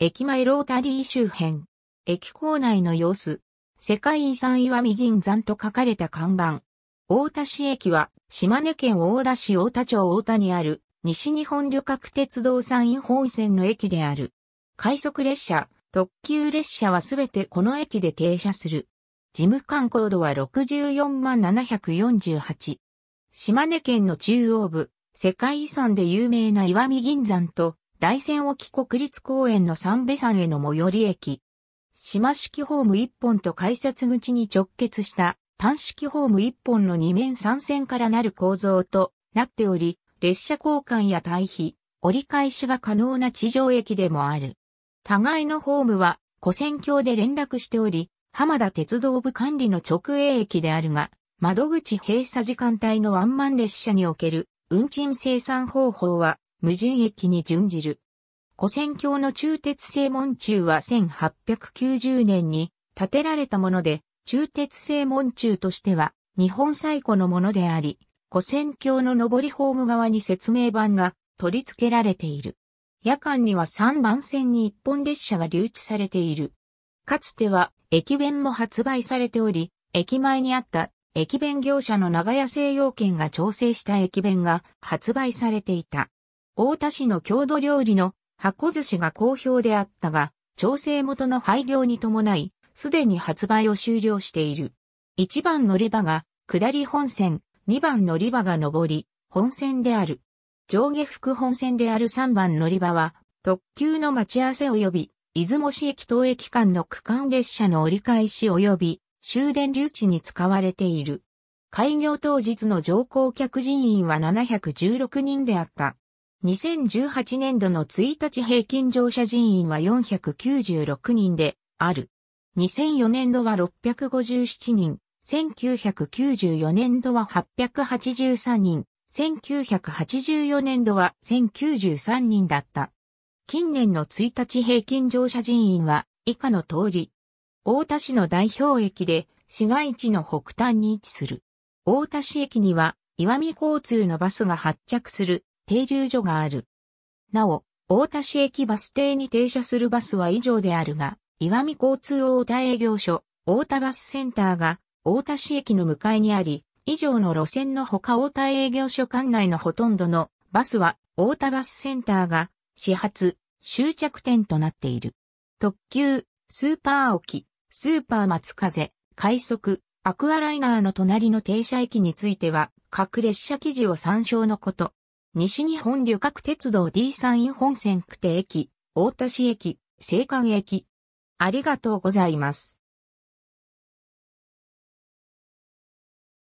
駅前ロータリー周辺、駅構内の様子、世界遺産岩見銀山と書かれた看板。大田市駅は、島根県大田市大田町大田にある、西日本旅客鉄道山陰本線の駅である。快速列車、特急列車はすべてこの駅で停車する。事務官高度は64万748。島根県の中央部、世界遺産で有名な岩見銀山と、大仙沖国立公園の三部山への最寄り駅。島式ホーム1本と改札口に直結した単式ホーム1本の2面3線からなる構造となっており、列車交換や対比、折り返しが可能な地上駅でもある。互いのホームは、古線橋で連絡しており、浜田鉄道部管理の直営駅であるが、窓口閉鎖時間帯のワンマン列車における運賃生産方法は無人駅に準じる。古戦橋の中鉄正門中は1890年に建てられたもので、中鉄正門中としては日本最古のものであり、古戦橋の上りホーム側に説明板が取り付けられている。夜間には3番線に1本列車が留置されている。かつては駅弁も発売されており、駅前にあった駅弁業者の長屋製用券が調整した駅弁が発売されていた。大田市の郷土料理の箱寿司が好評であったが、調整元の廃業に伴い、すでに発売を終了している。1番乗り場が下り本線、2番乗り場が上り、本線である。上下副本線である3番乗り場は、特急の待ち合わせ及び、出雲市駅東駅間の区間列車の折り返し及び、終電留置に使われている。開業当日の乗降客人員は716人であった。2018年度の1日平均乗車人員は496人である。2004年度は657人、1994年度は883人、1984年度は1093人だった。近年の1日平均乗車人員は以下の通り。大田市の代表駅で市街地の北端に位置する。大田市駅には岩見交通のバスが発着する停留所がある。なお、大田市駅バス停に停車するバスは以上であるが、岩見交通大田営業所、大田バスセンターが大田市駅の向かいにあり、以上の路線のほか大田営業所管内のほとんどのバスは大田バスセンターが始発、終着点となっている。特急、スーパー沖、スーパー松風、快速、アクアライナーの隣の停車駅については、各列車記事を参照のこと。西日本旅客鉄道 D 3陰本線区定駅、大田市駅、青函駅。ありがとうございます。